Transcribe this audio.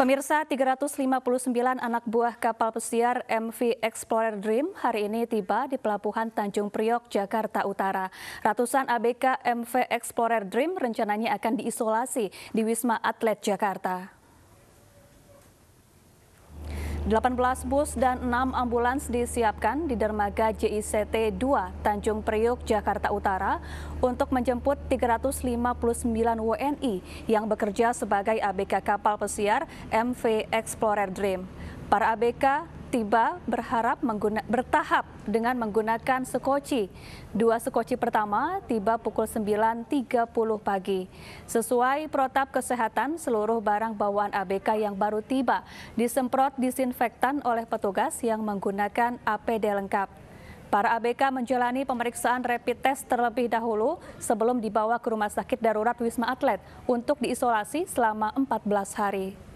Pemirsa 359 anak buah kapal pesiar MV Explorer Dream hari ini tiba di pelabuhan Tanjung Priok, Jakarta Utara. Ratusan ABK MV Explorer Dream rencananya akan diisolasi di Wisma Atlet Jakarta. 18 bus dan 6 ambulans disiapkan di dermaga JICT 2 Tanjung Priuk, Jakarta Utara untuk menjemput 359 WNI yang bekerja sebagai ABK kapal pesiar MV Explorer Dream. Para ABK tiba berharap mengguna, bertahap dengan menggunakan sekoci. Dua sekoci pertama tiba pukul 9.30 pagi. Sesuai protap kesehatan, seluruh barang bawaan ABK yang baru tiba disemprot disinfektan oleh petugas yang menggunakan APD lengkap. Para ABK menjalani pemeriksaan rapid test terlebih dahulu sebelum dibawa ke rumah sakit darurat Wisma Atlet untuk diisolasi selama 14 hari.